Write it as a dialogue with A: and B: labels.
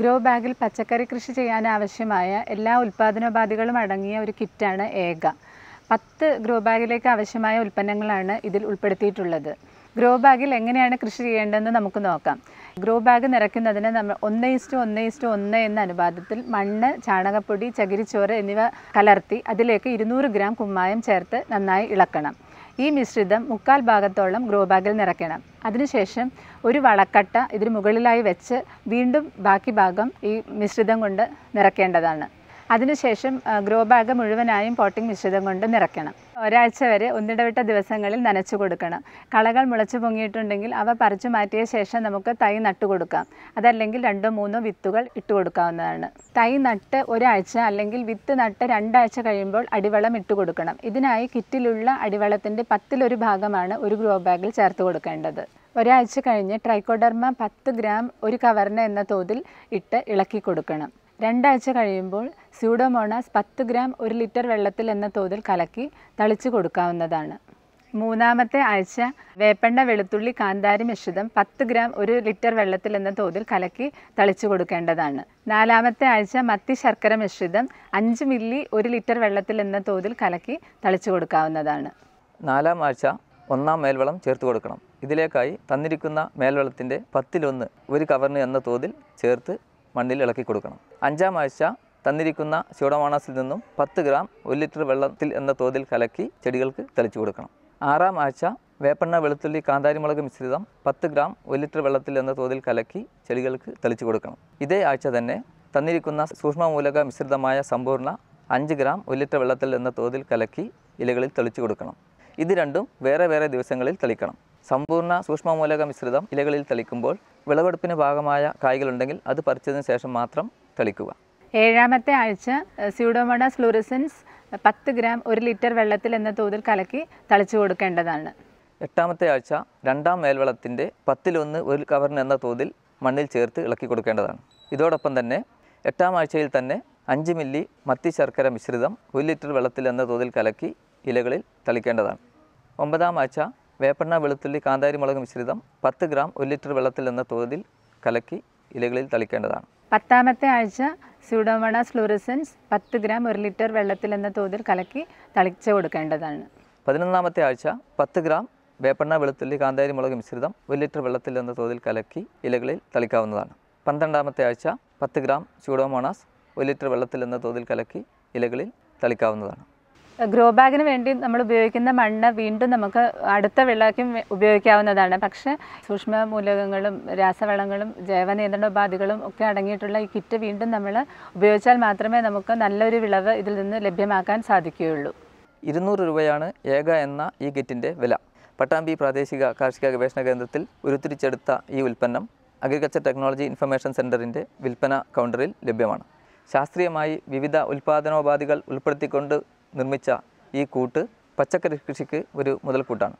A: grow ബാഗിൽ പച്ചക്കറി കൃഷി ചെയ്യാൻ ആവശ്യമായ എല്ലാ ഉൽപ്പാദനോപാധികളും അടങ്ങിയ ഒരു കിറ്റാണ് ഏക പത്ത് ഗ്രോ ബാഗിലേക്ക് ആവശ്യമായ ഉൽപ്പന്നങ്ങളാണ് ഇതിൽ ഉൾപ്പെടുത്തിയിട്ടുള്ളത് ഗ്രോ ബാഗിൽ എങ്ങനെയാണ് കൃഷി ചെയ്യേണ്ടതെന്ന് നമുക്ക് നോക്കാം ഗ്രോ ബാഗ് നിറയ്ക്കുന്നതിന് നമ്മൾ ഒന്ന് ഇസ്റ്റു ഒന്ന് ഇസ്റ്റു ഒന്ന് എന്ന അനുപാതത്തിൽ മണ്ണ് ചാണകപ്പൊടി ചകിരിച്ചോറ് എന്നിവ കലർത്തി അതിലേക്ക് ഇരുന്നൂറ് ഗ്രാം കുമ്മായം ചേർത്ത് നന്നായി ഇളക്കണം ഈ മിശ്രിതം മുക്കാൽ ഭാഗത്തോളം ഗ്രോ ബാഗിൽ നിറയ്ക്കണം അതിനുശേഷം ഒരു വളക്കട്ട ഇതിന് മുകളിലായി വെച്ച് വീണ്ടും ബാക്കി ഭാഗം ഈ മിശ്രിതം കൊണ്ട് നിറയ്ക്കേണ്ടതാണ് അതിനുശേഷം ഗ്രോ ബാഗ് മുഴുവനായും പോട്ടിംഗ് മിശ്രിതം കൊണ്ട് നിറയ്ക്കണം ഒരാഴ്ച വരെ ഒന്നിടവിട്ട ദിവസങ്ങളിൽ നനച്ചു കൊടുക്കണം കളകൾ മുളച്ചു പൊങ്ങിയിട്ടുണ്ടെങ്കിൽ അവ പറിച്ചു മാറ്റിയ ശേഷം നമുക്ക് തൈ നട്ട് കൊടുക്കാം അതല്ലെങ്കിൽ രണ്ടോ മൂന്നോ വിത്തുകൾ ഇട്ട് കൊടുക്കാവുന്നതാണ് തൈ നട്ട് ഒരാഴ്ച അല്ലെങ്കിൽ വിത്ത് നട്ട് രണ്ടാഴ്ച കഴിയുമ്പോൾ അടിവളം ഇട്ട് കൊടുക്കണം ഇതിനായി കിറ്റിലുള്ള അടിവളത്തിൻ്റെ പത്തിലൊരു ഭാഗമാണ് ഒരു ഗ്രോ ബാഗിൽ ചേർത്ത് കൊടുക്കേണ്ടത് ഒരാഴ്ച കഴിഞ്ഞ് ട്രൈക്കോഡർമ പത്ത് ഗ്രാം ഒരു കവറിന് എന്ന തോതിൽ ഇട്ട് ഇളക്കി കൊടുക്കണം രണ്ടാഴ്ച കഴിയുമ്പോൾ സ്യൂഡോമോണാസ് പത്ത് ഗ്രാം ഒരു ലിറ്റർ വെള്ളത്തിൽ എന്ന തോതിൽ കലക്കി തളിച്ചു കൊടുക്കാവുന്നതാണ് മൂന്നാമത്തെ ആഴ്ച വേപ്പെണ്ണ വെളുത്തുള്ളി കാന്താരി മിശ്രിതം പത്ത് ഗ്രാം ഒരു ലിറ്റർ വെള്ളത്തിൽ എന്ന തോതിൽ കലക്കി തളിച്ചു കൊടുക്കേണ്ടതാണ് നാലാമത്തെ ആഴ്ച മത്തി ശർക്കര മിശ്രിതം അഞ്ച് മില്ലി ഒരു ലിറ്റർ വെള്ളത്തിൽ എന്ന തോതിൽ കലക്കി തളിച്ചു കൊടുക്കാവുന്നതാണ്
B: നാലാം ആഴ്ച ഒന്നാം മേൽവെള്ളം ചേർത്ത് കൊടുക്കണം ഇതിലേക്കായി തന്നിരിക്കുന്ന മേൽവെള്ളത്തിൻ്റെ പത്തിലൊന്ന് ഒരു കവറിന് എന്ന തോതിൽ ചേർത്ത് മണ്ണിൽ ഇളക്കി കൊടുക്കണം അഞ്ചാം ആഴ്ച തന്നിരിക്കുന്ന സ്യൂഡോമോണാസിൽ നിന്നും പത്ത് ഗ്രാം ഒരു ലിറ്റർ വെള്ളത്തിൽ എന്ന തോതിൽ കലക്കി ചെടികൾക്ക് തെളിച്ചു കൊടുക്കണം ആറാം ആഴ്ച വേപ്പെണ്ണ വെളുത്തുള്ളി കാന്താരിമുളക് മിശ്രിതം പത്ത് ഗ്രാം ഒരു ലിറ്റർ വെള്ളത്തിൽ എന്ന തോതിൽ കലക്കി ചെടികൾക്ക് തെളിച്ചു കൊടുക്കണം ഇതേ ആഴ്ച തന്നെ തന്നിരിക്കുന്ന സൂക്ഷ്മമൂലക മിശ്രിതമായ സമ്പൂർണ്ണ അഞ്ച് ഗ്രാം ഒരു ലിറ്റർ വെള്ളത്തിൽ എന്ന തോതിൽ കലക്കി ഇലകളിൽ തെളിച്ചു കൊടുക്കണം ഇത് രണ്ടും വേറെ വേറെ ദിവസങ്ങളിൽ തളിക്കണം സമ്പൂർണ്ണ സൂക്ഷ്മമൂലക മിശ്രിതം ഇലകളിൽ തളിക്കുമ്പോൾ വിളവെടുപ്പിന് ഭാഗമായ കായ്കളുണ്ടെങ്കിൽ അത് പറിച്ചതിന് ശേഷം മാത്രം തളിക്കുക
A: ഏഴാമത്തെ ആഴ്ച സ്യൂഡോമോണസ് ഫ്ലൂറിസൻസ് പത്ത് ഗ്രാം ഒരു ലിറ്റർ വെള്ളത്തിൽ എന്ന തോതിൽ കലക്കി തളിച്ചു കൊടുക്കേണ്ടതാണ്
B: എട്ടാമത്തെ ആഴ്ച രണ്ടാം മേൽവെള്ളത്തിൻ്റെ പത്തിലൊന്ന് ഒരു കവറിന് എന്ന തോതിൽ മണ്ണിൽ ചേർത്ത് ഇളക്കി കൊടുക്കേണ്ടതാണ് ഇതോടൊപ്പം തന്നെ എട്ടാം ആഴ്ചയിൽ തന്നെ അഞ്ച് മില്ലി മത്തി ശർക്കര മിശ്രിതം ഒരു ലിറ്റർ വെള്ളത്തിൽ എന്ന തോതിൽ കലക്കി ഇലകളിൽ തളിക്കേണ്ടതാണ് ഒമ്പതാം ആഴ്ച വേപ്പെണ്ണ വെളുത്തുള്ളി കാന്താരി മുളക് മിശ്രിതം പത്ത് ഗ്രാം ഒരു ലിറ്റർ വെള്ളത്തിൽ എന്ന തോതിൽ കലക്കി ഇലകളിൽ തളിക്കേണ്ടതാണ്
A: പത്താമത്തെ ആഴ്ച സ്യൂഡോമോണാസ് ഫ്ലൂറിസൻസ് പത്ത് ഗ്രാം ഒരു ലിറ്റർ വെള്ളത്തിൽ എന്ന തോതിൽ കലക്കി തളിച്ച് കൊടുക്കേണ്ടതാണ്
B: പതിനൊന്നാമത്തെ ആഴ്ച പത്ത് ഗ്രാം വേപ്പെണ്ണ വെളുത്തുള്ളി കാന്താരി മുളക് മിശ്രിതം ഒരു ലിറ്റർ വെള്ളത്തിൽ എന്ന തോതിൽ കലക്കി ഇലകളിൽ തളിക്കാവുന്നതാണ് പന്ത്രണ്ടാമത്തെ ആഴ്ച പത്ത് ഗ്രാം സ്യൂഡോമോണാസ് ഒരു ലിറ്റർ വെള്ളത്തിൽ എന്ന തോതിൽ കലക്കി ഇലകളിൽ തളിക്കാവുന്നതാണ്
A: ഗ്രോ ബാഗിന് വേണ്ടി നമ്മൾ ഉപയോഗിക്കുന്ന മണ്ണ് വീണ്ടും നമുക്ക് അടുത്ത വിളയ്ക്കും ഉപയോഗിക്കാവുന്നതാണ് പക്ഷേ സൂക്ഷ്മ മൂലകങ്ങളും രാസവളങ്ങളും നിയന്ത്രണ ഉപാധികളും ഒക്കെ അടങ്ങിയിട്ടുള്ള ഈ കിറ്റ് വീണ്ടും നമ്മൾ ഉപയോഗിച്ചാൽ മാത്രമേ നമുക്ക് നല്ലൊരു വിളവ് ഇതിൽ നിന്ന് ലഭ്യമാക്കാൻ
B: സാധിക്കുകയുള്ളൂ ഇരുന്നൂറ് രൂപയാണ് ഏക എന്ന ഈ കിറ്റിൻ്റെ വില പട്ടാമ്പി പ്രാദേശിക കാർഷിക ഗവേഷണ കേന്ദ്രത്തിൽ ഉരുത്തിരിച്ചെടുത്ത ഈ ഉൽപ്പന്നം അഗ്രികൾച്ചർ ടെക്നോളജി ഇൻഫർമേഷൻ സെൻറ്ററിൻ്റെ വിൽപ്പന കൗണ്ടറിൽ ലഭ്യമാണ് ശാസ്ത്രീയമായി വിവിധ ഉൽപ്പാദനോപാധികൾ ഉൾപ്പെടുത്തിക്കൊണ്ട് നിർമ്മിച്ച ഈ കൂട്ട് പച്ചക്കറി കൃഷിക്ക് ഒരു മുതൽക്കൂട്ടാണ്